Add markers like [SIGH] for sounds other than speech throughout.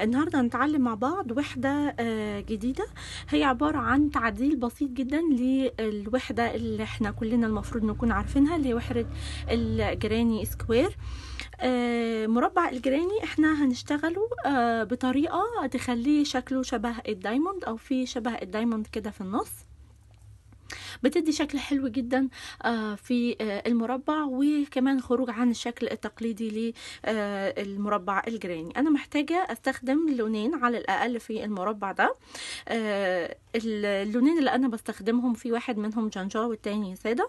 النهارده هنتعلم مع بعض وحده آه، جديده هي عباره عن تعديل بسيط جدا للوحده اللي احنا كلنا المفروض نكون عارفينها اللي هي وحده الجراني سكوير آه، مربع الجراني احنا هنشتغله آه، بطريقه تخليه شكله شبه الدايموند او في شبه الدايموند كده في النص بتدي شكل حلو جدا آه، في آه، المربع وكمان خروج عن الشكل التقليدي للمربع آه، الجراني انا محتاجه استخدم لونين على الاقل في المربع ده اللونين اللي انا بستخدمهم في واحد منهم جنجا والتاني ساده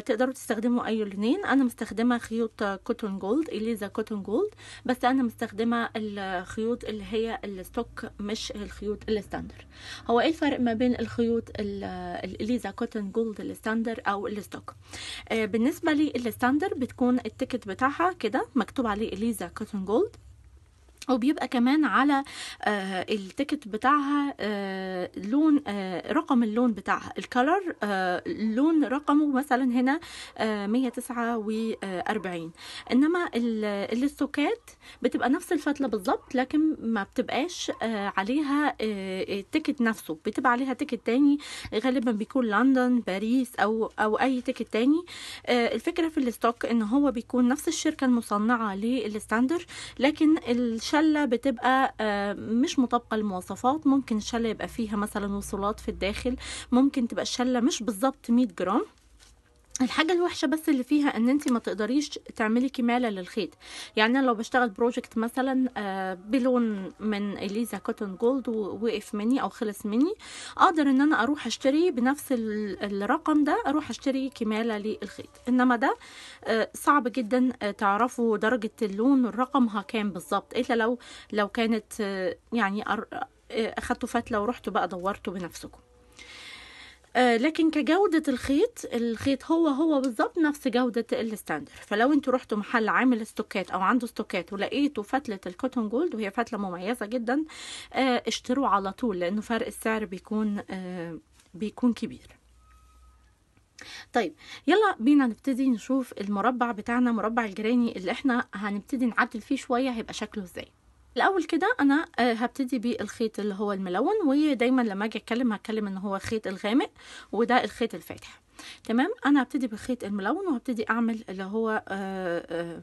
تقدروا تستخدموا اي لونين انا مستخدمه خيوط كوتون جولد اليزا كوتون جولد بس انا مستخدمه الخيوط اللي هي الستوك مش الخيوط الستاندر هو ايه الفرق ما بين الخيوط الاليزا كوتن جولد الستاندر او الستوك آه، بالنسبه للستاندر بتكون التيكت بتاعها كده مكتوب عليه اليزا كوتن جولد وبيبقى كمان على آه التيكت بتاعها آه لون آه رقم اللون بتاعها الكلر آه، لون رقمه مثلا هنا 149 آه، انما الاستوكات بتبقى نفس الفتله بالظبط لكن ما بتبقاش آه، عليها التيكت نفسه بتبقى عليها تيكت تاني غالبا بيكون لندن باريس او او اي تيكت تاني الفكره في الستوك ان هو بيكون نفس الشركه المصنعه للستاندر لكن الش شلة بتبقى آه، مش مطابقة للمواصفات ممكن الشلة يبقى فيها مثلا وصولات في الداخل ممكن تبقى الشلة مش بالظبط 100 جرام الحاجة الوحشة بس اللي فيها ان انت ما تقدريش تعملي كمالة للخيط يعني انا لو بشتغل بروجكت مثلا آه، بلون من اليزا كوتون جولد ووقف مني او خلص مني اقدر ان انا اروح اشتري بنفس الرقم ده اروح اشتري كمالة للخيط انما ده آه، صعب جدا آه، تعرفوا درجة اللون والرقمها كام بالظبط الا لو لو كانت يعني اخدتوا فتلة ورحتوا بقى دورتوا بنفسكم آه، لكن كجودة الخيط الخيط هو هو بالظبط نفس جودة الستاندر فلو انتوا رحتوا محل عامل استوكات او عنده استوكات ولقيتوا فتلة الكوتون جولد وهي فتلة مميزة جدا آه، اشتروا على طول لانه فرق السعر بيكون آه، بيكون كبير طيب يلا بينا نبتدي نشوف المربع بتاعنا مربع الجراني اللي احنا هنبتدي نعدل فيه شوية هيبقى شكله ازاي الاول كده انا آه، هبتدي بالخيط اللي هو الملون ودايما لما اجي اتكلم هتكلم ان هو الخيط الغامق وده الخيط الفاتح تمام انا هبتدي بالخيط الملون وهبتدي اعمل اللي هو آه،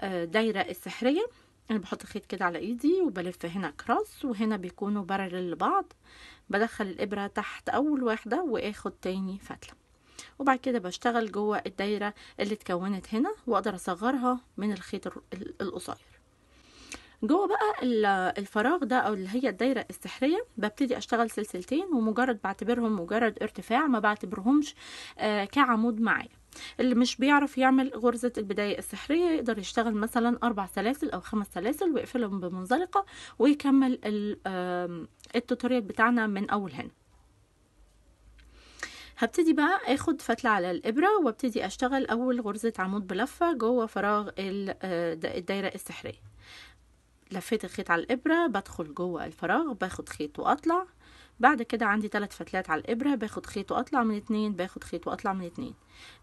آه، دايره السحريه انا بحط خيط كده على ايدي وبلف هنا كراس وهنا بيكونوا برر لبعض بدخل الابره تحت اول واحده واخد تاني فتله وبعد كده بشتغل جوه الدايره اللي اتكونت هنا واقدر اصغرها من الخيط القصير جوه بقى الفراغ ده او اللي هي الدايره السحريه ببتدي اشتغل سلسلتين ومجرد بعتبرهم مجرد ارتفاع ما بعتبرهمش آه، كعمود معايا اللي مش بيعرف يعمل غرزة البداية السحرية يقدر يشتغل مثلا أربع سلاسل أو خمس سلاسل ويقفلهم بمنزلقة ويكمل التوتوريال بتاعنا من أول هنا هبتدي بقى اخد فتلة على الابرة وابتدي اشتغل اول غرزة عمود بلفة جوه فراغ آه، الدايرة السحرية لفيت الخيط على الابره بدخل جوه الفراغ باخد خيط واطلع بعد كده عندي ثلاث فتلات على الابره باخد خيط واطلع من اتنين باخد خيط واطلع من اتنين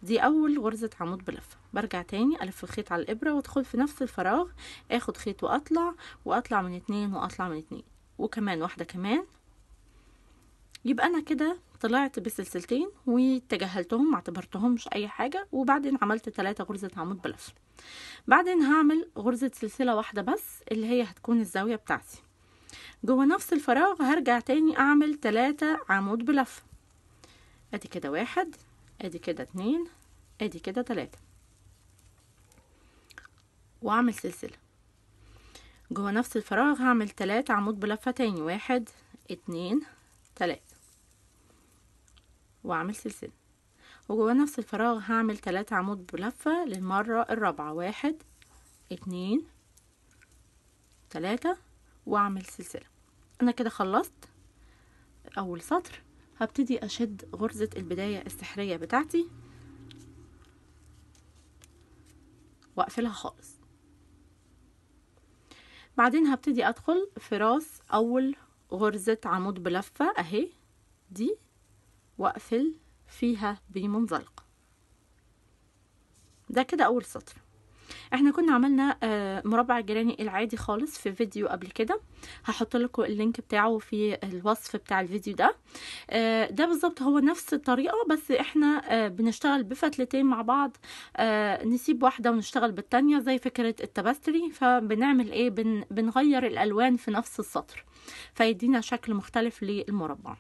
دي اول غرزه عمود بلفه برجع تاني الف الخيط على الابره وادخل في نفس الفراغ اخد خيط واطلع واطلع من اتنين واطلع من اتنين وكمان واحده كمان يبقى انا كده طلعت بسلسلتين وتجاهلتهم معتبرتهمش اي حاجه وبعدين عملت ثلاثة غرزه عمود بلف بعدين هعمل غرزه سلسله واحده بس اللي هي هتكون الزاويه بتاعتي جوه نفس الفراغ هرجع تاني اعمل ثلاثة عمود بلف ادي كده واحد ادي كده اتنين ادي كده تلاتة واعمل سلسلة جوه نفس الفراغ هعمل تلاتة عمود بلفة تاني واحد اتنين تلاتة واعمل سلسلة وجوه نفس الفراغ هعمل تلاتة عمود بلفة للمرة الرابعة واحد اتنين تلاتة واعمل سلسلة انا كده خلصت اول سطر هبتدي اشد غرزة البداية السحرية بتاعتي واقفلها خالص بعدين هبتدي ادخل في راس اول غرزة عمود بلفة اهي دي واقفل فيها بمنزلق ده كده اول سطر احنا كنا عملنا آه، مربع الجيراني العادي خالص في فيديو قبل كده هحط لكم اللينك بتاعه في الوصف بتاع الفيديو ده آه، ده بالظبط هو نفس الطريقه بس احنا آه، بنشتغل بفتلتين مع بعض نسيب واحده ونشتغل بالتانية زي فكره التبستري فبنعمل ايه بنغير الالوان في نفس السطر فيدينا شكل مختلف للمربع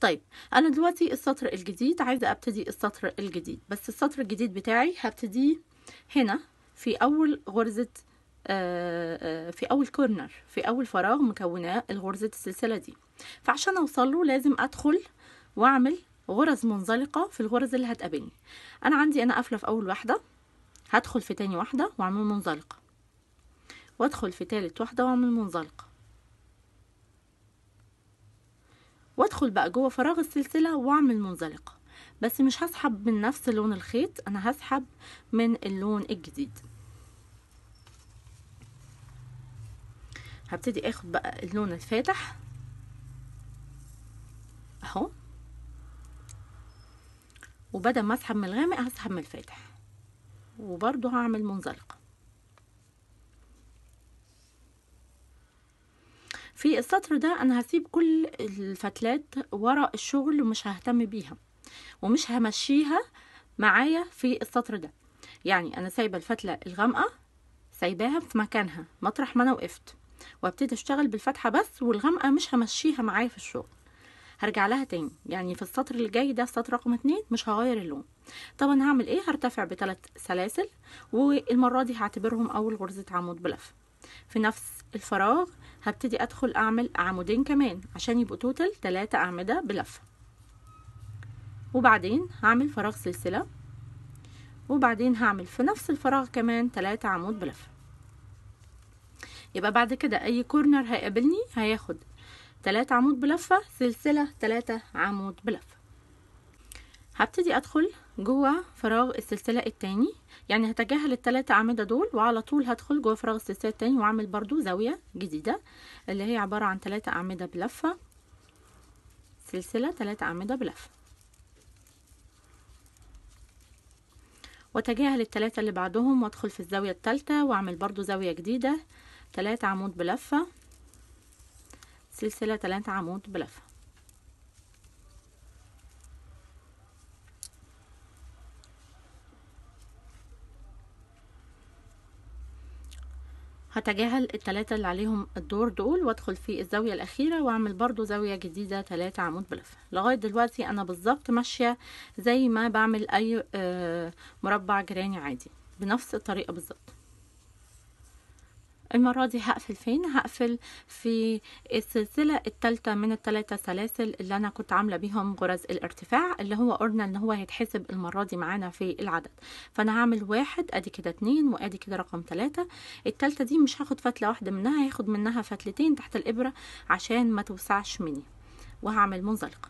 طيب انا دلوقتي السطر الجديد عايزه ابتدي السطر الجديد بس السطر الجديد بتاعي هبتديه هنا في اول غرزه آه، آه، في اول كورنر في اول فراغ مكوناه الغرزه السلسله دي فعشان اوصل له لازم ادخل واعمل غرز منزلقه في الغرز اللي هتقابلني انا عندي انا قافله في اول واحده هدخل في تاني واحده واعمل منزلقه وادخل في تالت واحده واعمل منزلقه وادخل بقى جوه فراغ السلسله واعمل منزلقه بس مش هسحب من نفس لون الخيط انا هسحب من اللون الجديد هبتدي اخد بقى اللون الفاتح اهو وبدل ما اسحب من الغامق هسحب من الفاتح وبرده هعمل منزلقه في السطر ده انا هسيب كل الفتلات ورا الشغل ومش ههتم بيها ومش همشيها معايا في السطر ده يعني انا سايبه الفتله الغامقه سايباها في مكانها مطرح ما انا وقفت وابتدي اشتغل بالفتحه بس والغامقه مش همشيها معايا في الشغل هرجع لها تاني يعني في السطر اللي جاي ده السطر رقم اتنين مش هغير اللون طبعا هعمل ايه هرتفع بتلات سلاسل والمره دي هعتبرهم اول غرزه عمود بلف في نفس الفراغ هبتدي ادخل اعمل عمودين كمان عشان يبقوا توتال ثلاثة اعمده بلفه وبعدين هعمل فراغ سلسله وبعدين هعمل في نفس الفراغ كمان ثلاثة عمود بلفه يبقى بعد كده اي كورنر هيقابلني هياخد تلاتة عمود بلفه سلسله تلاتة عمود بلفه هبتدي ادخل جوه فراغ السلسلة التاني يعني هتجاهل التلاتة أعمدة دول وعلى طول هدخل جوه فراغ السلسلة التاني وعمل برضو زاوية جديدة اللي هي عبارة عن تلاتة أعمدة بلفة سلسلة تلاتة أعمدة بلفة وتجاهل التلاتة اللي بعدهم وادخل في الزاوية التالتة وعمل برضو زاوية جديدة تلاتة عمود بلفة سلسلة تلاتة عمود بلفة هتجاهل التلاتة اللي عليهم الدور دول وادخل في الزاوية الأخيرة واعمل برضو زاوية جديدة تلاتة عمود بلفة لغاية دلوقتي أنا بالظبط ماشية زي ما بعمل أي آه، مربع جراني عادي بنفس الطريقة بالظبط المرة دي هقفل فين هقفل في السلسلة التالتة من الثلاثة سلاسل اللي انا كنت عاملة بيهم غرز الارتفاع اللي هو قلنا ان هو هيتحسب المرة دي معانا في العدد فانا هعمل واحد ادي كده اتنين وادي كده رقم تلاتة التالتة دي مش هاخد فتلة واحدة منها هاخد منها فتلتين تحت الابرة عشان ما توسعش مني وهعمل منزلقة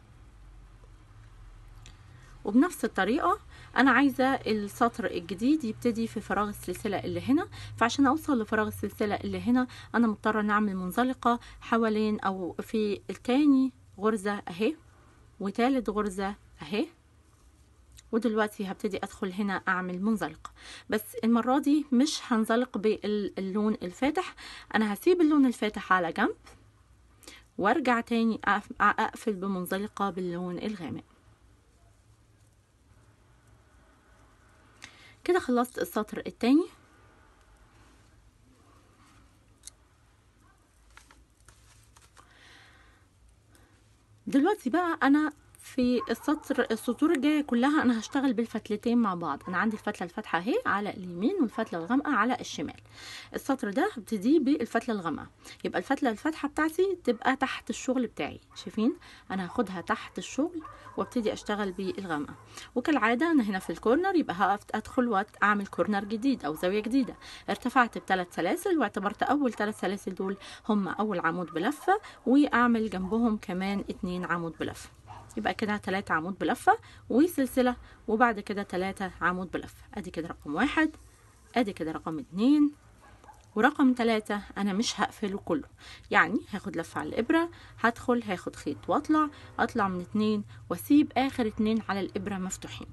وبنفس الطريقة انا عايزه السطر الجديد يبتدي في فراغ السلسله اللي هنا فعشان اوصل لفراغ السلسله اللي هنا انا مضطره نعمل منزلقه حوالين او في الثاني غرزه اهي وتالت غرزه اهي ودلوقتي هبتدي ادخل هنا اعمل منزلقه بس المره دي مش هنزلق باللون الفاتح انا هسيب اللون الفاتح على جنب وارجع تاني اقفل بمنزلقه باللون الغامق كده خلصت السطر التاني دلوقتي بقى انا في السطر السطور الجايه كلها انا هشتغل بالفتلتين مع بعض انا عندي الفتله الفاتحه اهي على اليمين والفتله الغامقه على الشمال السطر ده هبتديه بالفتله الغامقه يبقى الفتله الفاتحه بتاعتي تبقى تحت الشغل بتاعي شايفين انا هاخدها تحت الشغل وابتدي اشتغل بالغامقه وكالعاده انا هنا في الكورنر يبقى هقف ادخل واعمل كورنر جديد او زاويه جديده ارتفعت بثلاث سلاسل واعتبرت اول ثلاث سلاسل دول هم اول عمود بلفه واعمل جنبهم كمان اتنين عمود بلفه يبقى كده تلاتة عمود بلفة وسلسلة وبعد كده تلاتة عمود بلفة ادي كده رقم واحد ادي كده رقم اتنين ورقم تلاتة انا مش هقفله كله يعني هاخد لفة على الابرة هدخل هاخد خيط واطلع اطلع من اتنين واسيب اخر اتنين على الابرة مفتوحين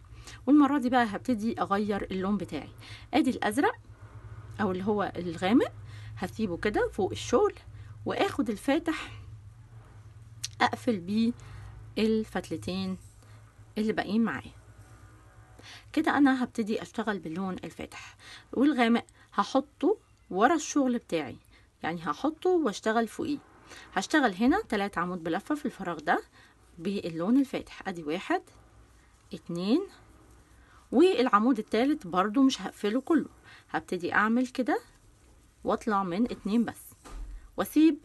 والمرة دي بقى هبتدي اغير اللون بتاعي ادي الازرق او اللي هو الغامق هسيبه كده فوق الشغل واخد الفاتح اقفل بيه الفتلتين اللي باقيين معايا كده انا هبتدي اشتغل باللون الفاتح والغامق هحطه ورا الشغل بتاعي يعني هحطه واشتغل فوقيه هشتغل هنا تلات عمود بلفة في الفراغ ده باللون الفاتح ادي واحد اتنين والعمود التالت برضو مش هقفله كله هبتدي اعمل كده واطلع من اتنين بس واسيب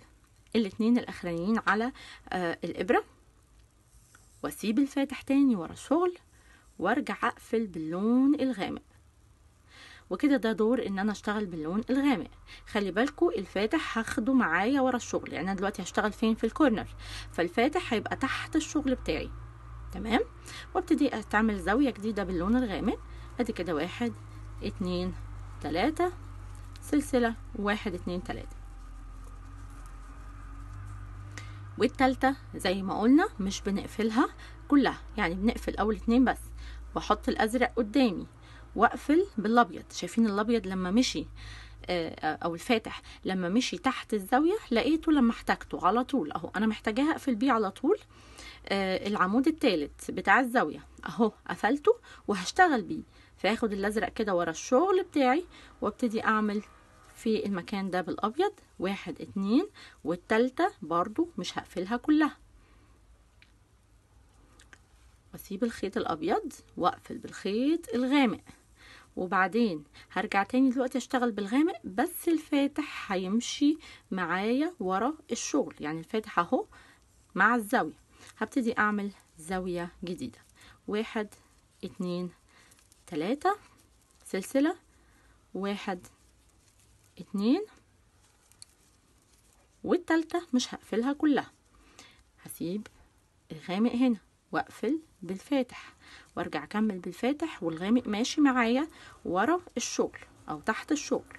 الاتنين الاخرانيين على آه الابره واسيب الفاتح تاني ورا الشغل وارجع اقفل باللون الغامق وكده ده دور ان انا اشتغل باللون الغامق خلي بالكو الفاتح هاخده معايا ورا الشغل يعني انا دلوقتي هشتغل فين في الكورنر فالفاتح هيبقى تحت الشغل بتاعي تمام وابتدي استعمل زاويه جديده باللون الغامق ادي كده واحد اتنين تلاته سلسله واحد اتنين تلاته والتالتة زي ما قلنا مش بنقفلها كلها يعني بنقفل اول اتنين بس واحط الازرق قدامي واقفل بالابيض شايفين الابيض لما مشي آه، او الفاتح لما مشي تحت الزاويه لقيته لما احتاجته على طول اهو انا محتاجاها اقفل بيه على طول آه، العمود الثالث بتاع الزاويه اهو قفلته وهشتغل بيه فاخد الازرق كده ورا الشغل بتاعي وابتدي اعمل في المكان ده بالابيض واحد اتنين والتالتة برضو مش هقفلها كلها واسيب الخيط الابيض واقفل بالخيط الغامق وبعدين هرجع تاني دلوقتي اشتغل بالغامق بس الفاتح هيمشي معايا ورا الشغل يعني الفاتح اهو مع الزاوية هبتدي اعمل زاوية جديدة واحد اتنين تلاتة سلسلة واحد اتنين والتالتة مش هقفلها كلها هسيب الغامق هنا واقفل بالفاتح وارجع اكمل بالفاتح والغامق ماشي معايا ورا الشغل او تحت الشغل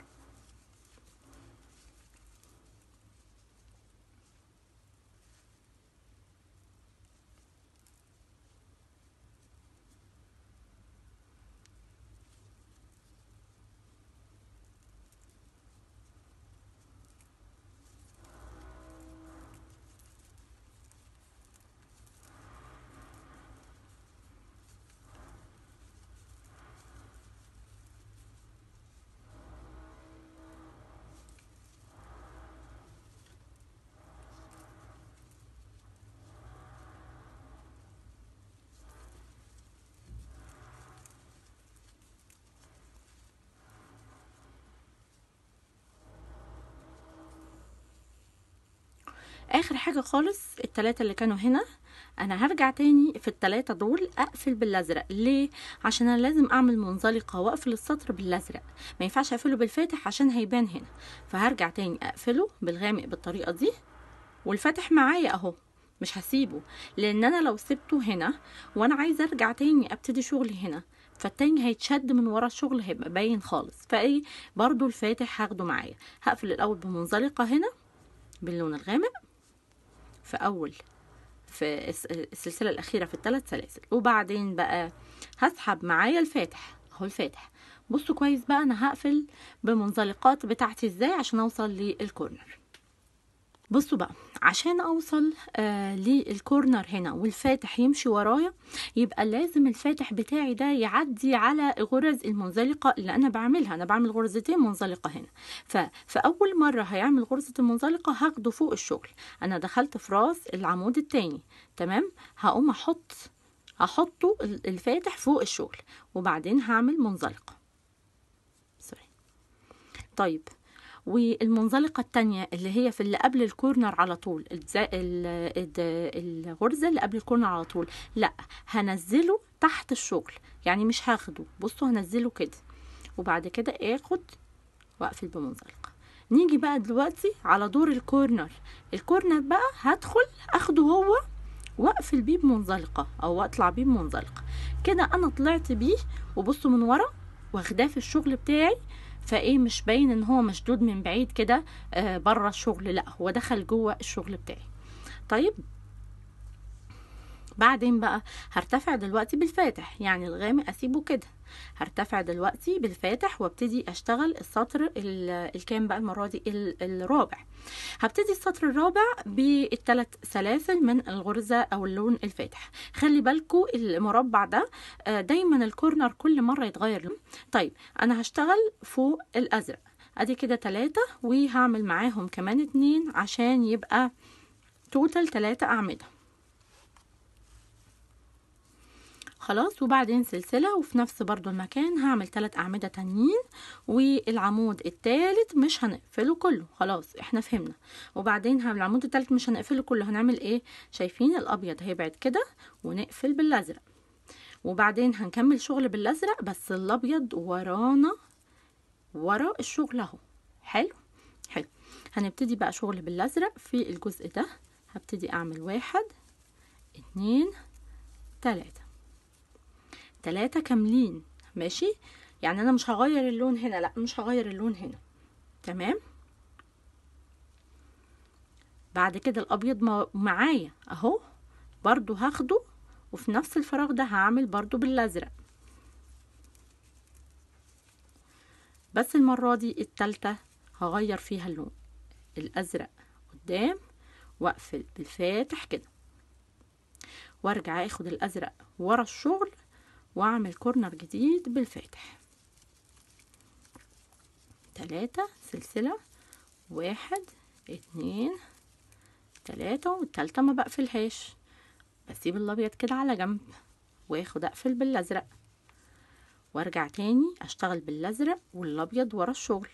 حاجة خالص التلاتة اللي كانوا هنا انا هرجع تاني في التلاتة دول اقفل بالازرق ليه عشان انا لازم اعمل منزلقة واقفل السطر بالازرق ما ينفعش اقفله بالفاتح عشان هيبان هنا فهرجع تاني اقفله بالغامق بالطريقة دي والفاتح معايا اهو مش هسيبه لان انا لو سبته هنا وانا عايزه ارجع تاني ابتدي شغلي هنا فالتاني هيتشد من ورا الشغل هيبقى باين خالص فاي برضو الفاتح هاخده معايا هقفل الاول بمنزلقه هنا باللون الغامق في أول في السلسلة الأخيرة في الثلاث سلاسل وبعدين بقى هسحب معايا الفاتح أهو الفاتح بصوا كويس بقى أنا هقفل بمنزلقات بتاعتي إزاي عشان أوصل للكورنر بصوا بقى عشان اوصل آه للكورنر هنا والفاتح يمشي ورايا يبقى لازم الفاتح بتاعي ده يعدي على غرز المنزلقه اللي انا بعملها انا بعمل غرزتين منزلقه هنا فاول مره هيعمل غرزه المنزلقه هاخده فوق الشغل انا دخلت في راس العمود التاني تمام هقوم احط هحطه الفاتح فوق الشغل وبعدين هعمل منزلقه سوري طيب والمنزلقة التانية اللي هي في اللي قبل الكورنر على طول الغرزة اللي قبل الكورنر على طول لا هنزله تحت الشغل يعني مش هاخده بصوا هنزله كده وبعد كده اخد واقفل بمنزلقة نيجي بقى دلوقتي على دور الكورنر الكورنر بقى هدخل اخده هو واقفل بيه بمنزلقة او اطلع بيه بمنزلقة كده انا طلعت بيه وبصوا من ورا واخداه في الشغل بتاعي فايه مش باين ان هو مشدود من بعيد كده آه، بره الشغل لا هو دخل جوه الشغل بتاعي طيب بعدين بقى هرتفع دلوقتي بالفاتح يعني الغامق اسيبه كده هرتفع دلوقتي بالفاتح وابتدي اشتغل السطر الكام بقى المره دي الرابع هبتدي السطر الرابع بالثلاث سلاسل من الغرزه او اللون الفاتح خلي بالكو المربع ده آه، دايما الكورنر كل مره يتغير لون طيب انا هشتغل فوق الازرق ادي كده تلاتة وهعمل معاهم كمان اتنين عشان يبقى توتال تلاتة اعمده خلاص وبعدين سلسلة وفي نفس برضو المكان هعمل تلات أعمدة تانيين والعمود التالت مش هنقفله كله خلاص احنا فهمنا وبعدين العمود التالت مش هنقفله كله هنعمل ايه شايفين الأبيض هيبعد كده ونقفل بالأزرق وبعدين هنكمل شغل بالأزرق بس الأبيض ورانا ورا الشغل اهو حلو حلو هنبتدي بقى شغل بالأزرق في الجزء ده هبتدي أعمل واحد اتنين تلاتة تلاتة كاملين ماشي يعني انا مش هغير اللون هنا لا مش هغير اللون هنا تمام بعد كده الابيض معايا اهو برضو هاخده وفي نفس الفراغ ده هعمل برضو بالازرق بس المرة دي التالتة هغير فيها اللون الازرق قدام واقفل بالفاتح كده وارجع اخد الازرق ورا الشغل واعمل كورنر جديد بالفاتح تلاتة سلسلة واحد اتنين تلاتة والتالتة ما بقفلهاش بسيب الابيض كده على جنب واخد اقفل بالازرق وارجع تاني اشتغل بالازرق والابيض ورا الشغل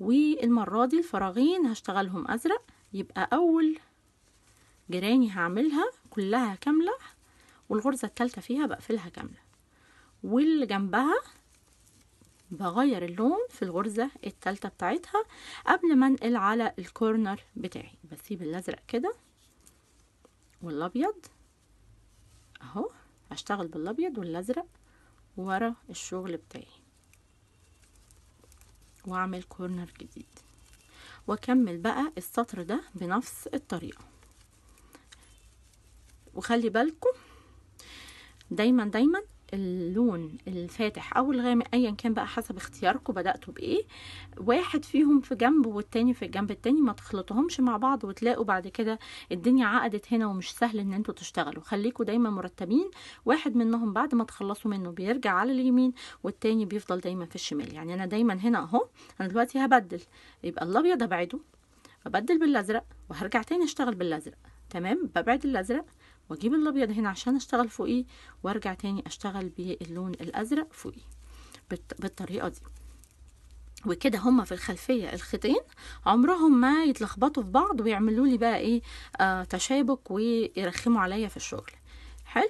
والمرة دي الفراغين هشتغلهم ازرق يبقى اول جيراني هعملها كلها كاملة والغرزة التالتة فيها بقفلها كاملة واللي جنبها بغير اللون في الغرزة التالتة بتاعتها قبل ما انقل على الكورنر بتاعي بسيب الازرق كده والابيض اهو هشتغل بالابيض والازرق ورا الشغل بتاعي واعمل كورنر جديد واكمل بقى السطر ده بنفس الطريقه وخلي بالكم دايما دايما اللون الفاتح او الغامق ايا كان بقى حسب اختياركم بداتوا بايه واحد فيهم في جنب والتاني في الجنب التاني ما تخلطهمش مع بعض وتلاقوا بعد كده الدنيا عقدت هنا ومش سهل ان انتوا تشتغلوا خليكوا دايما مرتبين واحد منهم بعد ما تخلصوا منه بيرجع على اليمين والتاني بيفضل دايما في الشمال يعني انا دايما هنا اهو انا دلوقتي هبدل يبقى الابيض ابعده ببدل بالازرق وهرجع تاني اشتغل بالازرق تمام ببعد الازرق واجيب الابيض هنا عشان اشتغل فوقيه وارجع تاني اشتغل باللون الازرق فوقيه بالطريقه دي وكده هما في الخلفيه الخيطين عمرهم ما يتلخبطوا في بعض ويعملوا لي بقى ايه آه تشابك ويرخموا عليا في الشغل حلو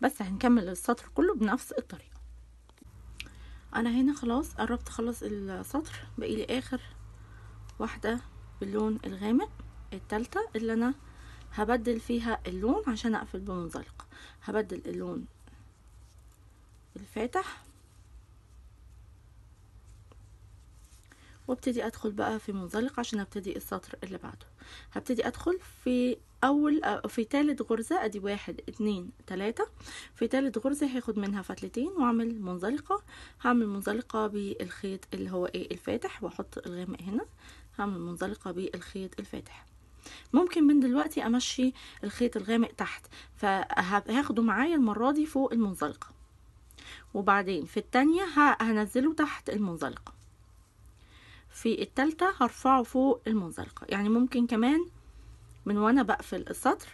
بس هنكمل السطر كله بنفس الطريقه انا هنا خلاص قربت اخلص السطر بقي لي اخر واحده باللون الغامق الثالثه اللي انا هبدل فيها اللون عشان اقفل بمنزلق هبدل اللون الفاتح وابتدي ادخل بقى في منزلق عشان ابتدي السطر اللي بعده هبتدي ادخل في اول في تالت غرزة ادي واحد اتنين تلاتة في تالت غرزة هاخد منها فتلتين واعمل منزلقة هعمل منزلقة بالخيط اللي هو ايه الفاتح واحط الغامق هنا هعمل منزلقة بالخيط الفاتح ممكن من دلوقتي امشي الخيط الغامق تحت فهاخده معايا المرة دي فوق المنزلقة وبعدين في التانية هنزله تحت المنزلقة في التالتة هرفعه فوق المنزلقة يعني ممكن كمان من وانا بقفل السطر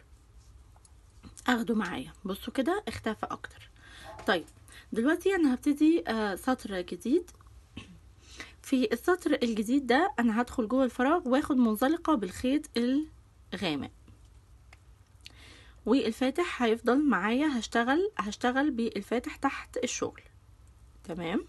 اخده معايا بصوا كده اختفى اكتر طيب دلوقتي انا هبتدي آه، سطر جديد في السطر الجديد ده انا هدخل جوه الفراغ واخد منزلقه بالخيط الغامق والفاتح هيفضل معايا هشتغل هشتغل بالفاتح تحت الشغل تمام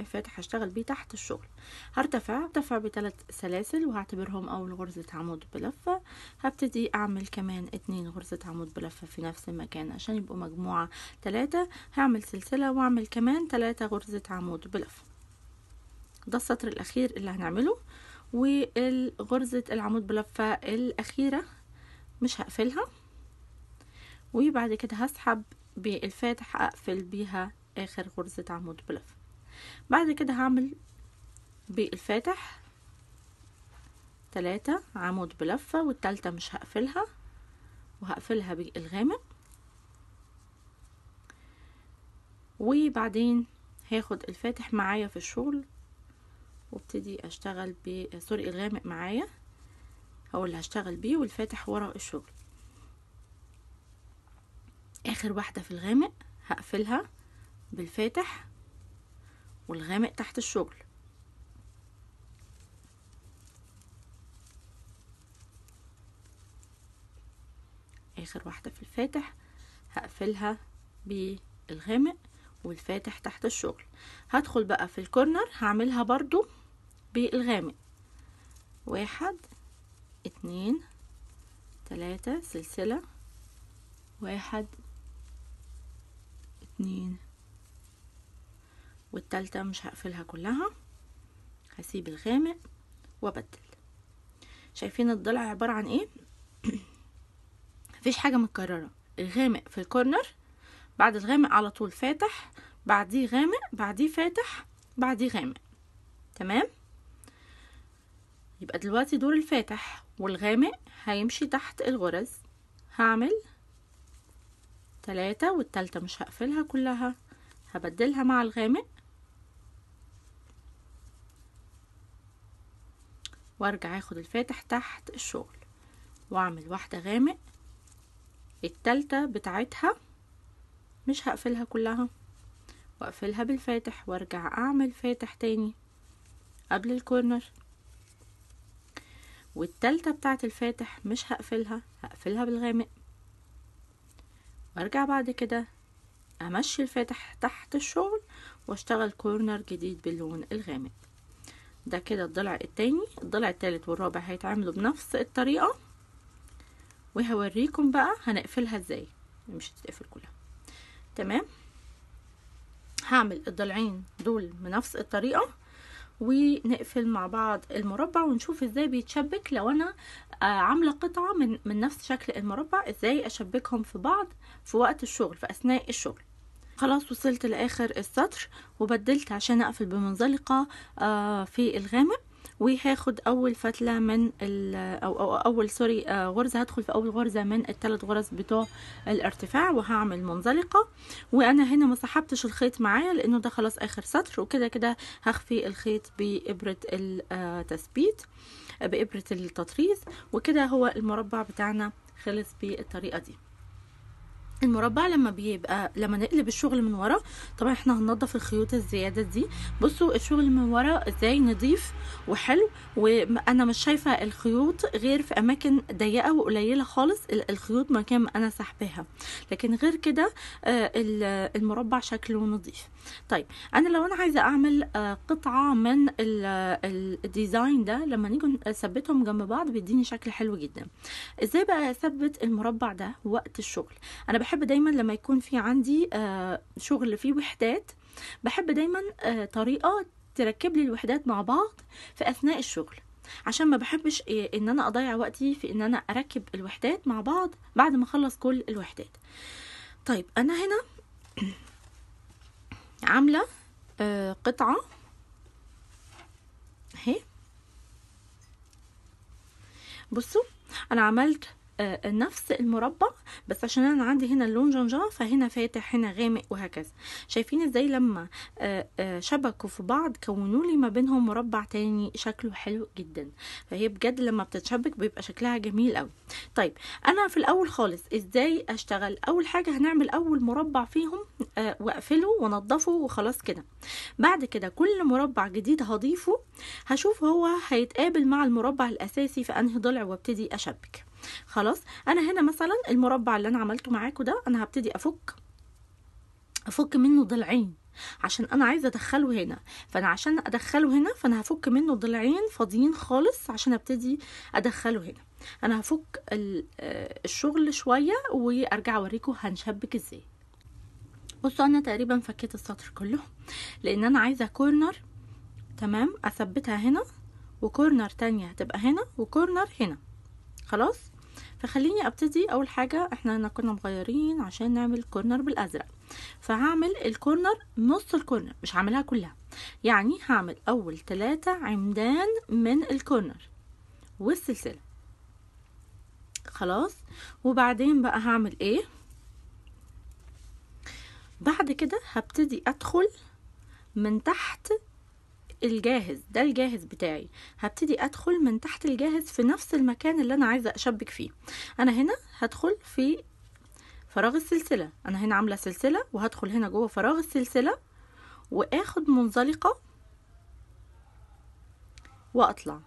الفاتح هشتغل بيه تحت الشغل هرتفع ارتفع بثلاث سلاسل وهعتبرهم اول غرزة عمود بلفة هبتدي اعمل كمان اتنين غرزة عمود بلفة في نفس المكان عشان يبقوا مجموعة تلاتة هعمل سلسلة واعمل كمان تلاتة غرزة عمود بلفة ده السطر الاخير اللي هنعمله وغرزة العمود بلفة الاخيرة مش هقفلها وبعد كده هسحب بالفاتح اقفل بيها اخر غرزة عمود بلفة بعد كده هعمل بالفاتح تلاتة عمود بلفة والتالتة مش هقفلها وهقفلها بالغامق وبعدين هاخد الفاتح معايا في الشغل وابتدي اشتغل بسرق الغامق معايا هو اللي هشتغل بيه والفاتح ورا الشغل اخر واحدة في الغامق هقفلها بالفاتح والغامق تحت الشغل اخر واحدة في الفاتح هقفلها بالغامق والفاتح تحت الشغل هدخل بقى في الكورنر هعملها برضو بالغامق واحد اتنين تلاتة سلسلة واحد اتنين والتالتة مش هقفلها كلها هسيب الغامق وابدل شايفين الضلع عبارة عن ايه [CLEARS THROAT] مفيش حاجة متكررة الغامق في الكورنر بعد الغامق على طول فاتح بعديه غامق بعديه فاتح بعديه غامق تمام يبقى دلوقتي دور الفاتح والغامق هيمشي تحت الغرز هعمل تلاتة والتالتة مش هقفلها كلها هبدلها مع الغامق وارجع اخد الفاتح تحت الشغل واعمل واحدة غامق التالتة بتاعتها مش هقفلها كلها واقفلها بالفاتح وارجع اعمل فاتح تاني قبل الكورنر والتالتة بتاعة الفاتح مش هقفلها هقفلها بالغامق وارجع بعد كده امشي الفاتح تحت الشغل واشتغل كورنر جديد باللون الغامق ده كده الضلع التاني الضلع التالت والرابع هيتعملوا بنفس الطريقة وهوريكم بقى هنقفلها ازاي مش هتتقفل كلها تمام هعمل الضلعين دول بنفس الطريقة ونقفل مع بعض المربع ونشوف ازاي بيتشبك لو انا آه، عامله قطعه من من نفس شكل المربع ازاي اشبكهم في بعض في وقت الشغل في اثناء الشغل خلاص وصلت لاخر السطر وبدلت عشان اقفل بمنزلقه آه، في الغامق وهاخد اول فتله من أو, أو, اول سوري آه، غرزه هدخل في اول غرزه من الثلاث غرز بتوع الارتفاع وهعمل منزلقه وانا هنا ما سحبتش الخيط معايا لانه ده خلاص اخر سطر وكده كده هخفي الخيط بابره التثبيت آه، بابره التطريز وكده هو المربع بتاعنا خلص بالطريقه دي المربع لما بيبقى لما نقلب الشغل من ورا طبعا احنا هننضف الخيوط الزياده دي بصوا الشغل من ورا ازاي نضيف وحلو وانا مش شايفه الخيوط غير في اماكن ضيقه وقليله خالص الخيوط مكان ما انا سحباها لكن غير كده آه، المربع شكله نضيف طيب انا لو انا عايزه اعمل آه، قطعه من الديزاين ده لما نيجي نثبتهم جنب بعض بيديني شكل حلو جدا ازاي بقى اثبت المربع ده وقت الشغل انا بحب دايما لما يكون في عندي آه، شغل فيه وحدات بحب دايما آه، طريقة تركب لي الوحدات مع بعض في أثناء الشغل عشان ما بحبش آه، ان انا اضيع وقتي في ان انا اركب الوحدات مع بعض بعد ما اخلص كل الوحدات طيب انا هنا [CLEARS THROAT] عامله قطعه اهي بصوا انا عملت آه، نفس المربع بس عشان انا عندي هنا اللون جنجرة فهنا فاتح هنا غامق وهكذا شايفين ازاي لما آه، آه، شبكوا في بعض كونوا لي ما بينهم مربع تاني شكله حلو جدا فهي بجد لما بتتشبك بيبقى شكلها جميل قوي طيب انا في الاول خالص ازاي اشتغل اول حاجة هنعمل اول مربع فيهم واقفله وانضفه وخلاص كده بعد كده كل مربع جديد هضيفه هشوف هو هيتقابل مع المربع الاساسي في انهي ضلع وابتدي اشبك خلاص انا هنا مثلا المربع اللي انا عملته معاكم ده انا هبتدي افك افك منه ضلعين عشان انا عايزه ادخله هنا فانا عشان ادخله هنا فانا هفك منه ضلعين فاضيين خالص عشان ابتدي ادخله هنا انا هفك آه، الشغل شويه وارجع اوريكم هنشبك ازاي بصوا انا تقريبا فكيت السطر كله لان انا عايزه كورنر تمام اثبتها هنا وكورنر تانية هتبقى هنا وكورنر هنا خلاص فخليني ابتدي اول حاجه احنا كنا مغيرين عشان نعمل كورنر بالازرق فهعمل الكورنر نص الكورنر مش هعملها كلها يعني هعمل اول ثلاثة عمدان من الكورنر والسلسله خلاص وبعدين بقى هعمل ايه بعد كده هبتدي ادخل من تحت الجاهز ده الجاهز بتاعي هبتدي ادخل من تحت الجاهز في نفس المكان اللي انا عايزه اشبك فيه انا هنا هدخل في فراغ السلسله انا هنا عامله سلسله وهدخل هنا جوه فراغ السلسله واخد منزلقه واطلع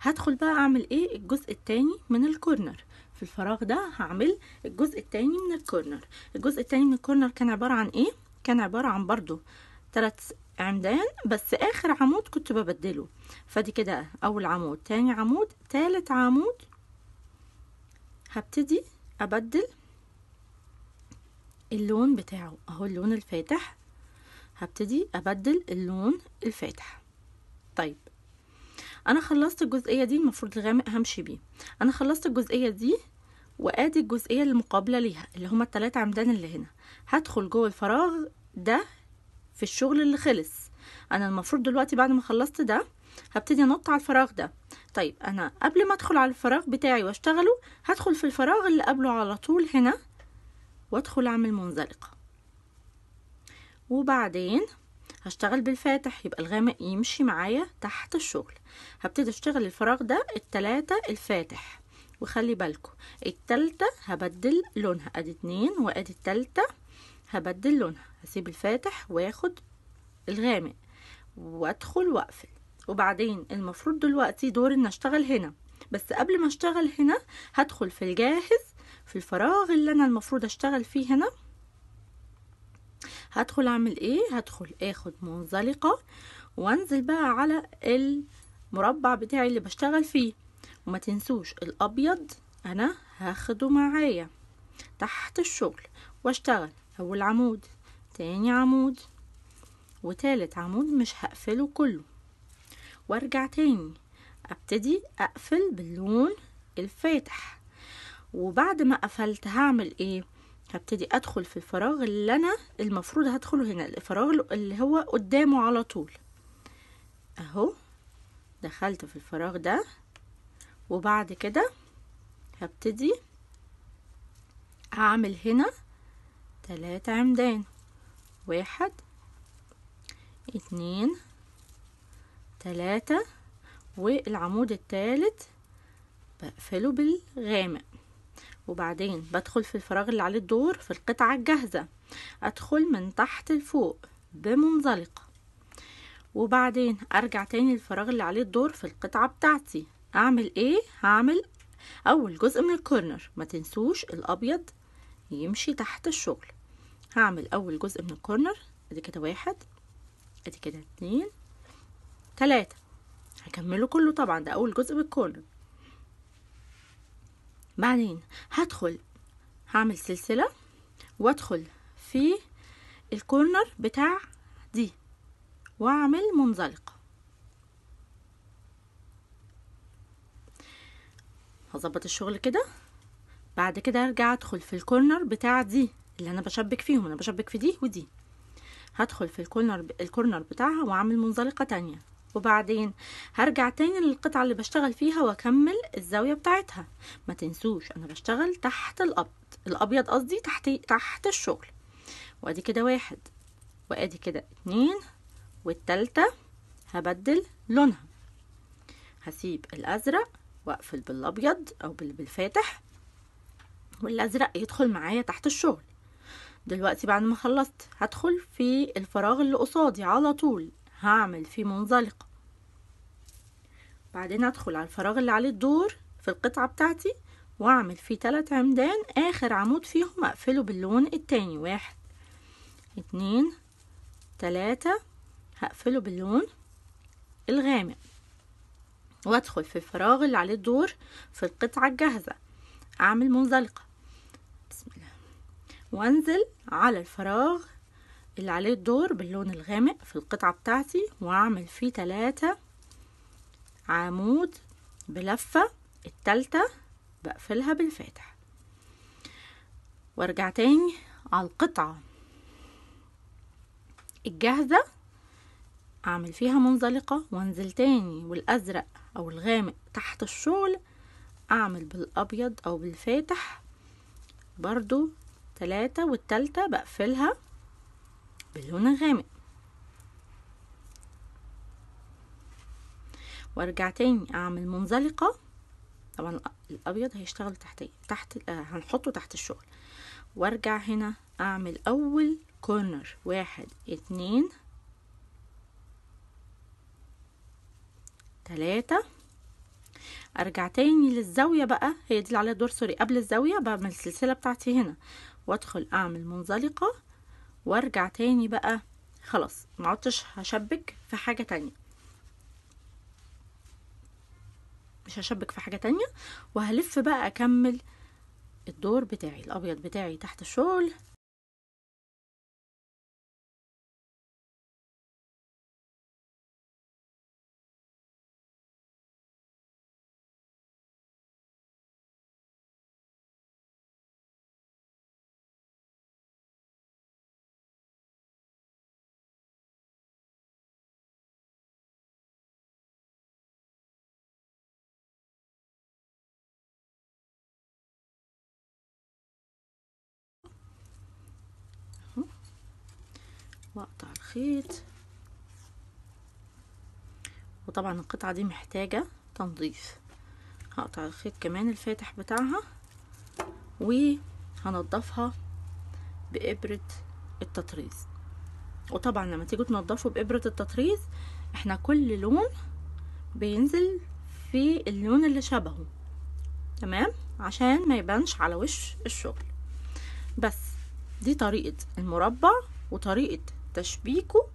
هدخل بقى اعمل ايه الجزء التاني من الكورنر في الفراغ ده هعمل الجزء التاني من الكورنر الجزء التاني من الكورنر كان عبارة عن ايه كان عبارة عن برضو تلات عمدان بس اخر عمود كنت ببدله فدي كده اول عمود تاني عمود تالت عمود هبتدي ابدل اللون بتاعه اهو اللون الفاتح هبتدي ابدل اللون الفاتح طيب انا خلصت الجزئيه دي المفروض الغامق همشي بيه انا خلصت الجزئيه دي وادي الجزئيه المقابله ليها اللي هما التلاتة عمدان اللي هنا هدخل جوه الفراغ ده في الشغل اللي خلص انا المفروض دلوقتي بعد ما خلصت ده هبتدي انط على الفراغ ده طيب انا قبل ما ادخل على الفراغ بتاعي واشتغله هدخل في الفراغ اللي قبله على طول هنا وادخل اعمل منزلقه وبعدين هشتغل بالفاتح يبقى الغامق يمشي معايا تحت الشغل هبتدي اشتغل الفراغ ده التلاتة الفاتح وخلي بالكم التالتة هبدل لونها ادي اتنين وادي التالتة هبدل لونها هسيب الفاتح واخد الغامق وادخل واقفل وبعدين المفروض دلوقتي دور ان اشتغل هنا بس قبل ما اشتغل هنا هدخل في الجاهز في الفراغ اللي انا المفروض اشتغل فيه هنا هدخل اعمل ايه هدخل اخد منزلقة وانزل بقى على المربع بتاعي اللي بشتغل فيه وما تنسوش الابيض انا هاخده معايا تحت الشغل واشتغل أول عمود تاني عمود وتالت عمود مش هقفله كله وارجع تاني ابتدي اقفل باللون الفاتح وبعد ما قفلت هعمل ايه هبتدي ادخل في الفراغ اللي انا المفروض هدخله هنا الفراغ اللي هو قدامه على طول اهو دخلت في الفراغ ده وبعد كده هبتدي اعمل هنا تلاتة عمدان واحد اتنين تلاتة والعمود التالت بقفله بالغامق وبعدين بدخل في الفراغ اللي عليه الدور في القطعة الجاهزة أدخل من تحت لفوق بمنزلقة وبعدين أرجع تاني للفراغ اللي عليه الدور في القطعة بتاعتي أعمل إيه؟ هعمل أول جزء من الكورنر ما تنسوش الأبيض يمشي تحت الشغل هعمل اول جزء من الكورنر ادي كده واحد ادي كده اتنين تلاتة هكمله كله طبعا ده اول جزء بالكورنر بعدين هدخل هعمل سلسلة وادخل في الكورنر بتاع دي واعمل منزلقة هظبط الشغل كده بعد كده ارجع ادخل في الكورنر بتاع دي اللي انا بشبك فيهم انا بشبك في دي ودي هدخل في الكورنر الكورنر بتاعها واعمل منزلقه تانية وبعدين هرجع تاني للقطعه اللي بشتغل فيها واكمل الزاويه بتاعتها ما تنسوش انا بشتغل تحت الابيض الابيض قصدي تحت تحت الشغل وادي كده واحد وادي كده اتنين والتالتة هبدل لونها هسيب الازرق واقفل بالابيض او بالفاتح والازرق يدخل معايا تحت الشغل دلوقتي بعد ما خلصت هدخل في الفراغ اللي قصادي على طول هعمل فيه منزلقة بعدين هدخل على الفراغ اللي عليه الدور في القطعة بتاعتي واعمل فيه تلات عمدان اخر عمود فيهم اقفله باللون التاني واحد اتنين تلاتة هقفله باللون الغامق وادخل في الفراغ اللي عليه الدور في القطعة الجاهزة اعمل منزلقة وانزل على الفراغ اللي عليه الدور باللون الغامق في القطعة بتاعتي واعمل فيه تلاتة عمود بلفة التالتة بقفلها بالفاتح وارجع تاني على القطعة الجاهزة اعمل فيها منزلقة وانزل تاني والازرق او الغامق تحت الشغل اعمل بالابيض او بالفاتح برضو تلاتة والتالتة بقفلها باللون الغامق وارجع تاني اعمل منزلقة طبعا الابيض هيشتغل تحت تحت آه، هنحطه تحت الشغل وارجع هنا اعمل اول كورنر واحد اتنين تلاتة ارجع تاني للزاوية بقى هي دي اللي عليها دور سوري قبل الزاوية بعمل السلسلة بتاعتي هنا وادخل اعمل منزلقة وارجع تاني بقى خلاص عدتش هشبك في حاجة تانية مش هشبك في حاجة تانية وهلف بقى اكمل الدور بتاعي الابيض بتاعي تحت الشغل واقطع الخيط وطبعا القطعة دي محتاجة تنظيف هقطع الخيط كمان الفاتح بتاعها وهنضفها بإبرة التطريز وطبعا لما تيجوا تنضفوا بإبرة التطريز احنا كل لون بينزل في اللون اللي شبهه تمام عشان ما يبانش على وش الشغل بس دي طريقة المربع وطريقة تشبيكه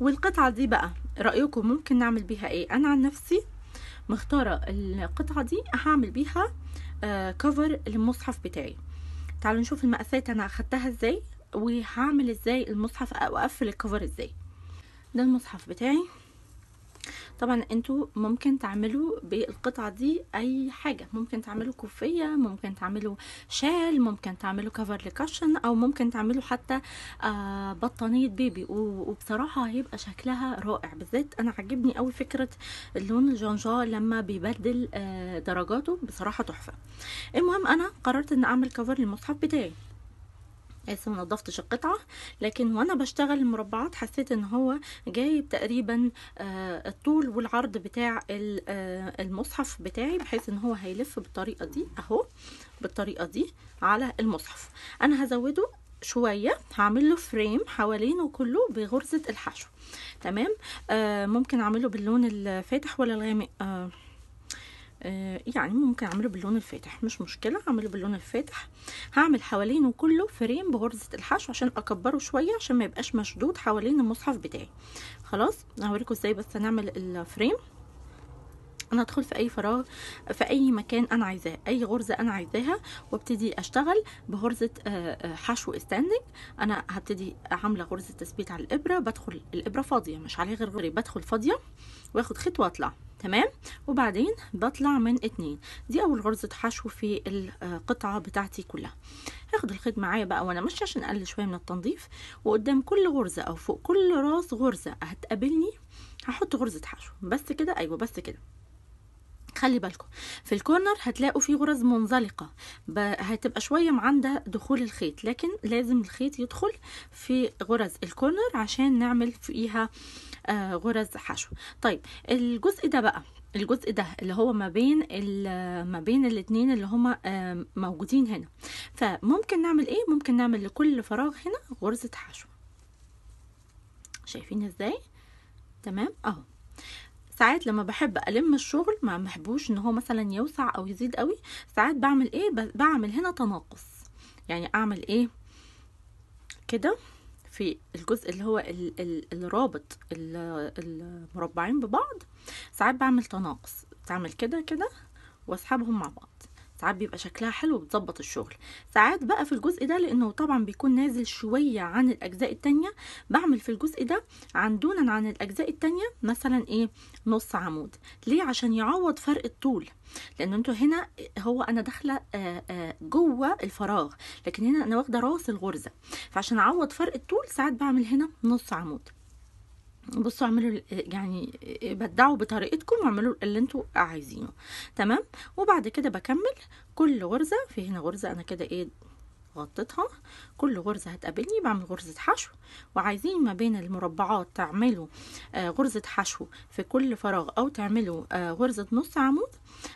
والقطعة دي بقى رأيكم ممكن نعمل بيها ايه انا عن نفسي مختارة القطعة دي هعمل بيها آه كفر للمصحف بتاعي تعالوا نشوف المقاسات انا اخدتها ازاي وهعمل ازاي المصحف واقفل الكفر ازاي ده المصحف بتاعي طبعا انتوا ممكن تعملوا بالقطعة دي اي حاجة ممكن تعملوا كوفية ممكن تعملوا شال ممكن تعملوا كفر لكشن او ممكن تعملوا حتى آه بطانية بيبي وبصراحة هيبقى شكلها رائع بالذات انا عجبني قوي فكرة اللون الجنجا لما بيبدل آه درجاته بصراحة تحفة المهم انا قررت ان اعمل كفر للمصحف بتاعي اسف نظفتش القطعة لكن وانا بشتغل المربعات حسيت ان هو جايب تقريبا آه، الطول والعرض بتاع آه، المصحف بتاعي بحيث ان هو هيلف بالطريقة دي اهو بالطريقة دي على المصحف انا هزوده شويه هعمل له فريم حوالينه كله بغرزه الحشو تمام آه ممكن اعمله باللون الفاتح ولا الغامق آه آه، يعني ممكن اعمله باللون الفاتح مش مشكله اعمله باللون الفاتح هعمل حوالينه كله فريم بغرزه الحشو عشان اكبره شويه عشان ما يبقاش مشدود حوالين المصحف بتاعي خلاص هوريكم ازاي بس هنعمل الفريم انا ادخل في اي فراغ في اي مكان انا عايزاه اي غرزه انا عايزاها وابتدي اشتغل بغرزه آه، آه، حشو استاندنج انا هبتدي عامله غرزه تثبيت على الابره بدخل الابره فاضيه مش عليها غير بدخل فاضيه واخد خيط واطلع تمام وبعدين بطلع من اتنين دي اول غرزة حشو في القطعة بتاعتي كلها هاخد الخيط معايا بقى وانا ماشية عشان اقلل شوية من التنظيف وقدام كل غرزة او فوق كل راس غرزة هتقابلني هحط غرزة حشو بس كده ايوه بس كده خلي بالكم في الكورنر هتلاقوا فيه غرز منزلقة هتبقى شوية معندة دخول الخيط لكن لازم الخيط يدخل في غرز الكورنر عشان نعمل فيها آه، غرز حشو طيب الجزء ده بقى الجزء ده اللي هو ما بين ما بين الاثنين اللي هما آه، موجودين هنا فممكن نعمل ايه ممكن نعمل لكل فراغ هنا غرزة حشو شايفين ازاي تمام اهو ساعات لما بحب الم الشغل ما بحبوش ان هو مثلا يوسع او يزيد قوي ساعات بعمل ايه بعمل هنا تناقص يعني اعمل ايه كده في الجزء اللي هو الرابط رابط المربعين ببعض ساعات بعمل تناقص تعمل كده كده واسحبهم مع بعض ساعات بيبقى شكلها حلو بتظبط الشغل ساعات بقى في الجزء ده لانه طبعا بيكون نازل شويه عن الاجزاء الثانيه بعمل في الجزء ده عندونا عن الاجزاء الثانيه مثلا ايه نص عمود ليه عشان يعوض فرق الطول لان انتوا هنا هو انا داخله آه، آه، جوه الفراغ لكن هنا انا واخده راس الغرزه فعشان اعوض فرق الطول ساعات بعمل هنا نص عمود بصوا اعملوا يعني بدعوا بطريقتكم واعملوا اللي انتوا عايزينه تمام وبعد كده بكمل كل غرزه في هنا غرزه انا كده ايه غطيتها كل غرزه هتقابلني بعمل غرزه حشو وعايزين ما بين المربعات تعملوا آه غرزه حشو في كل فراغ او تعملوا آه غرزه نص عمود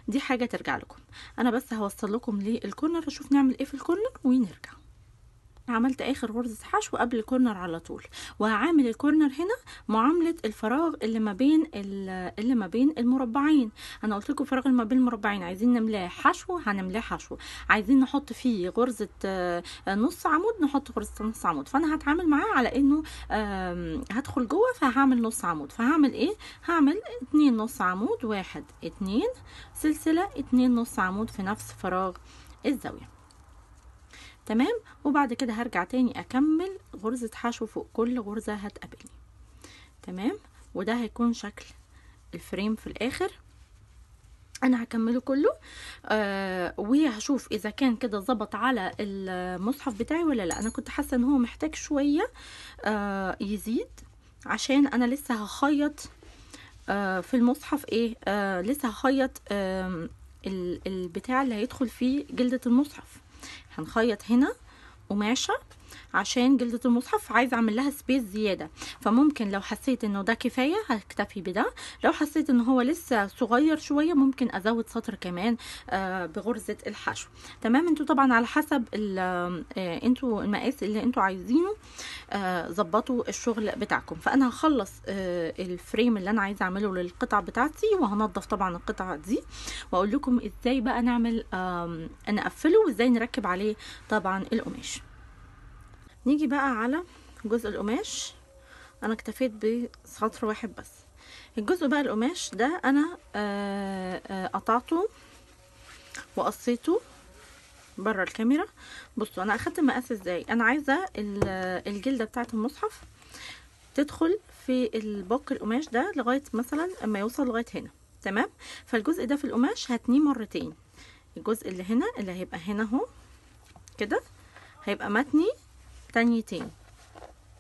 دي حاجه ترجع لكم انا بس هوصل لكم للكورنر اشوف نعمل ايه في الكورنر ونرجع عملت اخر غرزة حشو قبل الكورنر على طول وهعامل الكورنر هنا معاملة الفراغ اللي ما بين اللي ما بين المربعين انا قلت لكم الفراغ اللي ما بين المربعين عايزين نملاه حشو هنملاه حشو عايزين نحط فيه غرزة آه، نص عمود نحط غرزة نص عمود فانا هتعامل معاه على انه هدخل جوه فهعمل نص عمود فهعمل ايه هعمل اتنين نص عمود واحد اتنين سلسلة اتنين نص عمود في نفس فراغ الزاوية تمام وبعد كده هرجع تاني اكمل غرزة حشو فوق كل غرزة هتقابلني تمام وده هيكون شكل الفريم في الاخر انا هكمله كله آه وهشوف اذا كان كده ظبط على المصحف بتاعي ولا لا انا كنت حاسه ان هو محتاج شويه آه يزيد عشان انا لسه هخيط آه في المصحف ايه آه لسه هخيط آه البتاع اللي هيدخل فيه جلده المصحف هنخيط هنا قماشه عشان جلدة المصحف عايزة اعمل لها سبيس زيادة فممكن لو حسيت انه ده كفاية هكتفي بده لو حسيت انه هو لسه صغير شوية ممكن ازود سطر كمان آه، بغرزة الحشو تمام انتوا طبعا على حسب آه، انتوا المقاس اللي انتوا عايزينه آه، ظبطوا الشغل بتاعكم فانا هخلص الفريم اللي انا عايزة اعمله للقطع بتاعتي وهنضف طبعا القطعة دي واقول لكم ازاي بقى نعمل نقفله وازاي نركب عليه طبعا القماش نيجي بقى على جزء القماش انا اكتفيت بسطر واحد بس الجزء بقى القماش ده انا آه، آه، قطعته وقصيته بره الكاميرا بصوا انا اخدت المقاس ازاي انا عايزه الجلده بتاعه المصحف تدخل في البوك القماش ده لغايه مثلا اما يوصل لغايه هنا تمام فالجزء ده في القماش هتنيه مرتين الجزء اللي هنا اللي هيبقى هنا اهو كده هيبقى متني تانيتين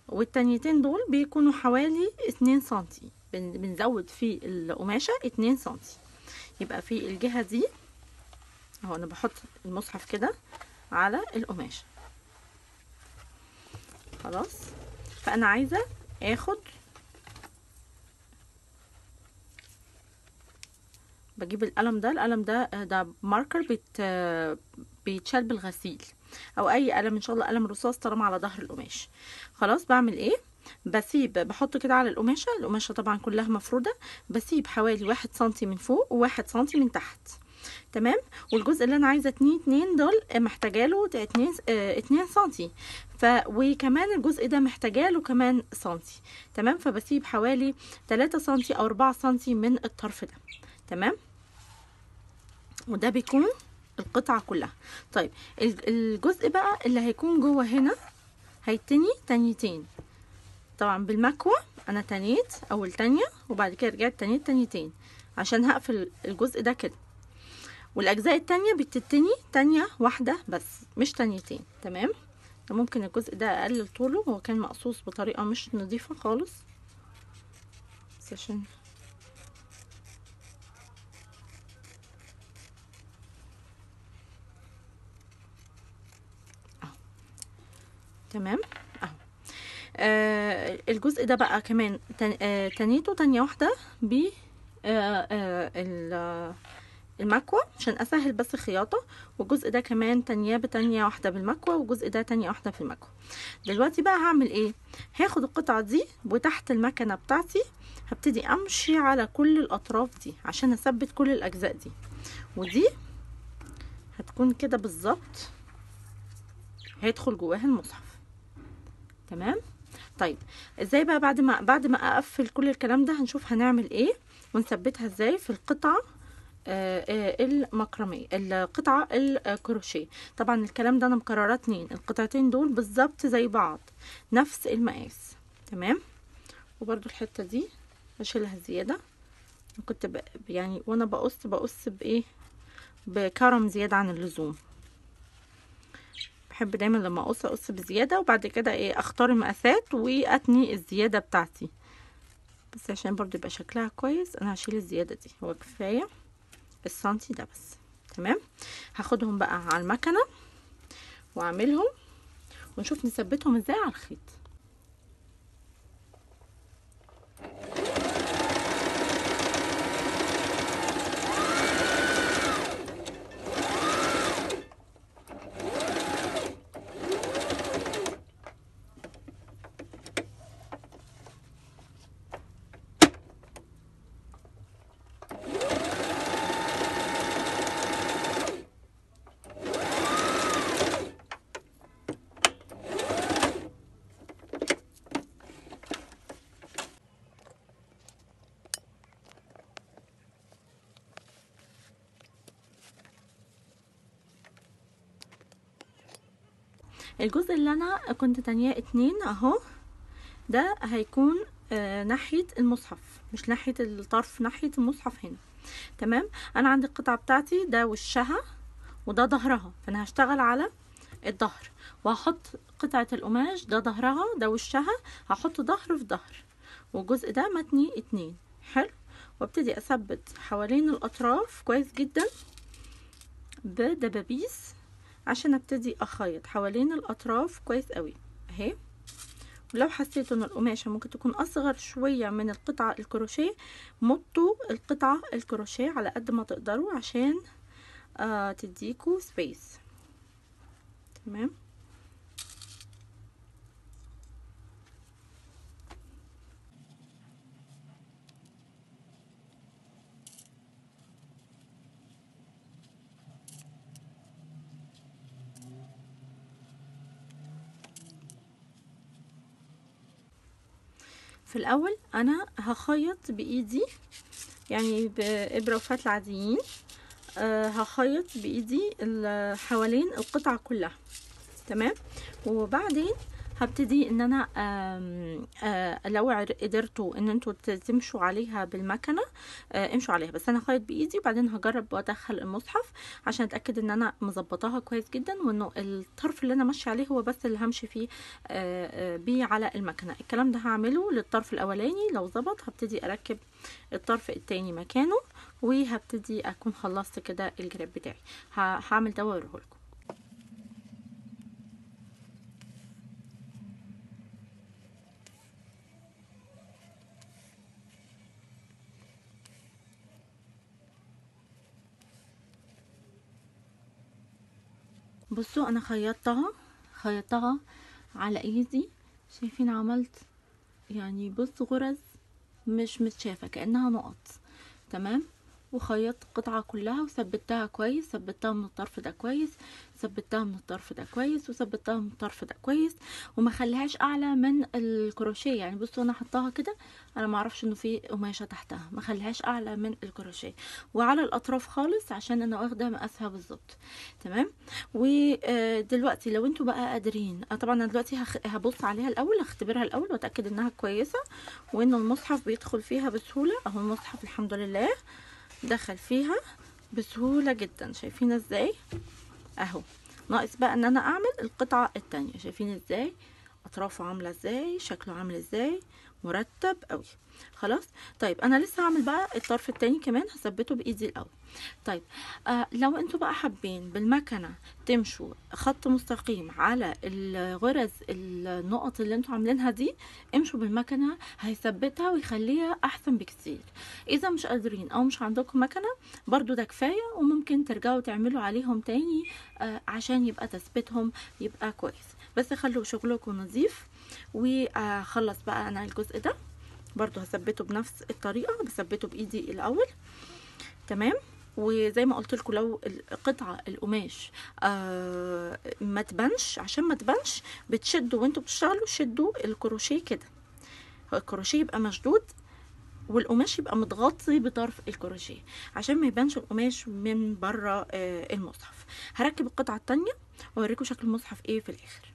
والتانيتين دول بيكونوا حوالي اتنين سنتي بنزود في القماشة اتنين سنتي يبقى في الجهة دي اهو انا بحط المصحف كده على القماشة خلاص فانا عايزة اخد بجيب القلم ده القلم ده ده ماركر بت بيتشال بالغسيل او اي قلم ان شاء الله قلم رصاص طالما على ظهر القماش خلاص بعمل ايه بسيب بحط كده على القماشه القماشه طبعا كلها مفروده بسيب حوالي واحد سنتي من فوق وواحد سنتي من تحت تمام والجزء اللي انا عايزه اتنين اتنين دول محتاجه له اتنين, اه اتنين سنتي ف وكمان الجزء ده محتاجه له كمان سنتي تمام فبسيب حوالي تلاتة سنتي او اربعة سنتي من الطرف ده تمام وده بيكون القطعة كلها طيب الجزء بقى اللي هيكون جوه هنا هيتني تنيتين طبعا بالمكوة انا تنيت اول تانية وبعد كده رجعت تنيت تنيتين عشان هقفل الجزء ده كده والاجزاء التانية بتتني تانية واحدة بس مش تانيتين تمام ممكن الجزء ده اقلل طوله هو كان مقصوص بطريقة مش نظيفة خالص بس عشان تمام اهو آه الجزء ده بقى كمان آه، تنيته تانية واحدة ب آه, آه، عشان اسهل بس الخياطة والجزء ده كمان تانية بتانية واحده بالمكوة والجزء ده تانية واحده في المكوة دلوقتي بقى هعمل ايه هاخد القطعه دي وتحت المكنه بتاعتي هبتدي امشي على كل الاطراف دي عشان اثبت كل الاجزاء دي ودي هتكون كده بالظبط هيدخل جواها المصحف تمام طيب ازاي بقى بعد ما بعد ما اقفل كل الكلام ده هنشوف هنعمل ايه ونثبتها ازاي في القطعه آه، آه، المكرميه القطعه الكروشيه طبعا الكلام ده انا مكرره اتنين القطعتين دول بالظبط زي بعض نفس المقاس تمام وبرده الحته دي هشيلها زياده كنت يعني وانا بقص بقص بايه بكرم زياده عن اللزوم بحب دايما لما اقص اقص بزياده وبعد كده ايه اختار المقاسات واتني الزياده بتاعتي بس عشان برضو يبقى شكلها كويس انا هشيل الزياده دي هو كفايه السنتي ده بس تمام هاخدهم بقى على المكنه واعملهم ونشوف نثبتهم ازاي على الخيط الجزء اللي انا كنت تانية اتنين اهو ده هيكون آه ناحية المصحف مش ناحية الطرف ناحية المصحف هنا تمام انا عندي القطعة بتاعتي ده وشها وده ظهرها فانا هشتغل على الظهر وهحط قطعة القماش ده ظهرها ده وشها هحط ظهر في ظهر والجزء ده متني اتنين حلو وابتدي اثبت حوالين الاطراف كويس جدا بدبابيس عشان ابتدي اخيط حوالين الاطراف كويس قوي اهي ولو حسيتوا ان القماشة ممكن تكون اصغر شوية من القطعة الكروشيه مطوا القطعة الكروشيه على قد ما تقدروا عشان آه تديكوا سبيس تمام في الاول انا هخيط بايدي يعني بابره وفتل عاديين أه هخيط بايدي حوالين القطعه كلها تمام وبعدين هبتدي ان انا آه، لو قدرتوا ان انتوا تمشوا عليها بالمكنه آه، امشوا عليها بس انا هخيط بايدي وبعدين هجرب وادخل المصحف عشان اتاكد ان انا مظبطاها كويس جدا وانه الطرف اللي انا ماشيه عليه هو بس اللي همشي فيه آه، بيه على المكنه الكلام ده هعمله للطرف الاولاني لو ظبط هبتدي اركب الطرف التاني مكانه وهبتدي اكون خلصت كده الجراب بتاعي هعمل ده واوريهولكم بصوا انا خيطتها خيطتها على ايدي شايفين عملت يعني بص غرز مش متشافه كانها نقط تمام وخيطت القطعة كلها وثبتها كويس ثبتها من الطرف ده كويس ثبتها من الطرف ده كويس وثبتها من الطرف ده كويس وما خليهاش اعلى من الكروشيه يعني بصوا انا حطاها كده انا ما اعرفش انه في قماشه تحتها ما خليهاش اعلى من الكروشيه وعلى الاطراف خالص عشان انا واخده مقاسها بالظبط تمام ودلوقتي لو انتوا بقى قادرين آه طبعا انا دلوقتي هبص عليها الاول هختبرها الاول واتاكد انها كويسه وان المصحف بيدخل فيها بسهوله اهو المصحف الحمد لله دخل فيها بسهولة جدا شايفين ازاي اهو ناقص بقى ان انا اعمل القطعة التانية شايفين ازاي اطرافه عاملة ازاي شكله عامل ازاي مرتب قوي خلاص طيب انا لسه هعمل بقى الطرف التاني كمان هثبته بايدي الاول طيب آه لو انتوا بقى حابين بالمكنه تمشوا خط مستقيم على الغرز النقط اللي انتوا عاملينها دي امشوا بالمكنه هيثبتها ويخليها احسن بكتير اذا مش قادرين او مش عندكم مكنه برضو ده كفايه وممكن ترجعوا تعملوا عليهم تاني آه عشان يبقى تثبيتهم يبقى كويس بس خلوا شغلكم نظيف وخلص بقى انا الجزء ده برضو هثبته بنفس الطريقه بثبته بايدي الاول تمام وزي ما قلت لكم لو قطعه القماش آه ما تبنش عشان ما تبنش بتشدوا وانتوا بتشتغلوا شدوا الكروشيه كده الكروشيه يبقى مشدود والقماش يبقى متغطي بطرف الكروشيه عشان ما يبانش القماش من بره آه، المصحف هركب القطعه الثانيه واوريكم شكل المصحف ايه في الاخر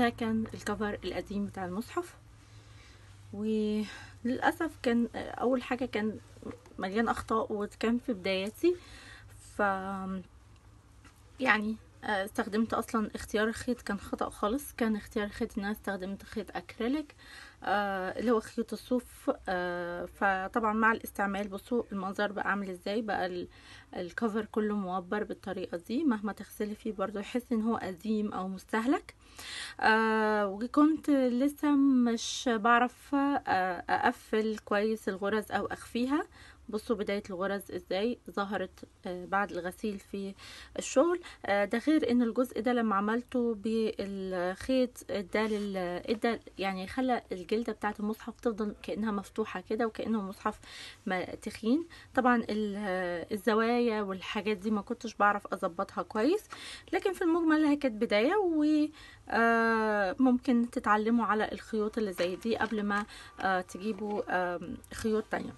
ده كان الكفر القديم بتاع المصحف وللأسف كان أول حاجة كان مليان أخطاء وكان في بداياتي ف يعني آه، استخدمت أصلا اختيار الخيط كان خطأ خالص كان اختيار الخيط إن أنا استخدمت خيط أكريليك آه اللي هو خيوط الصوف آه فطبعا مع الاستعمال بصوا المنظر بقى عامل ازاي بقى الكفر كله موبر بالطريقه دي مهما تغسلي فيه برضو يحس ان هو قديم او مستهلك آه وكنت لسه مش بعرف آه اقفل كويس الغرز او اخفيها بصوا بداية الغرز ازاي ظهرت آه، بعد الغسيل في الشغل آه، ده غير ان الجزء ده لما عملته بالخيط ادال يعني خلى الجلدة بتاعت المصحف تفضل كأنها مفتوحة كده وكأنه مصحف تخين طبعا الزوايا والحاجات دي ما كنتش بعرف اظبطها كويس لكن في المجمل هي كانت بداية وممكن آه، تتعلموا على الخيوط اللي زي دي قبل ما تجيبوا خيوط تانية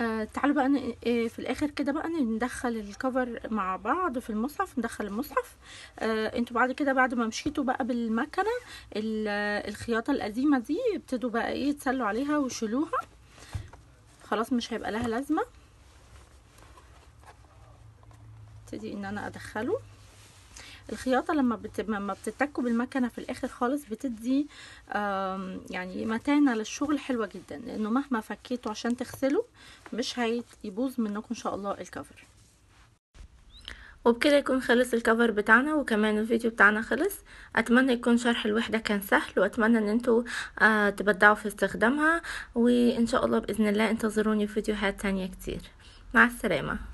آه تعالوا بقى إيه، في الاخر كده بقى ندخل الكفر مع بعض في المصحف ندخل المصحف آه انتوا بعد كده بعد ما مشيتوا بقى بالمكنه الخياطه القديمه دي ابتدوا بقى ايه تسلوا عليها وشيلوها خلاص مش هيبقى لها لازمه ابتدي ان انا ادخله الخياطه لما بت... لما بتتكوا بالمكنه في الاخر خالص بتدي يعني متانه للشغل حلوه جدا لانه مهما فكيته عشان تغسله مش هيبوظ منكم ان شاء الله الكفر وبكده يكون خلص الكفر بتاعنا وكمان الفيديو بتاعنا خلص اتمنى يكون شرح الوحده كان سهل واتمنى ان انتوا آه، تبدعوا في استخدامها وان شاء الله باذن الله انتظروني في فيديوهات تانية كتير مع السلامه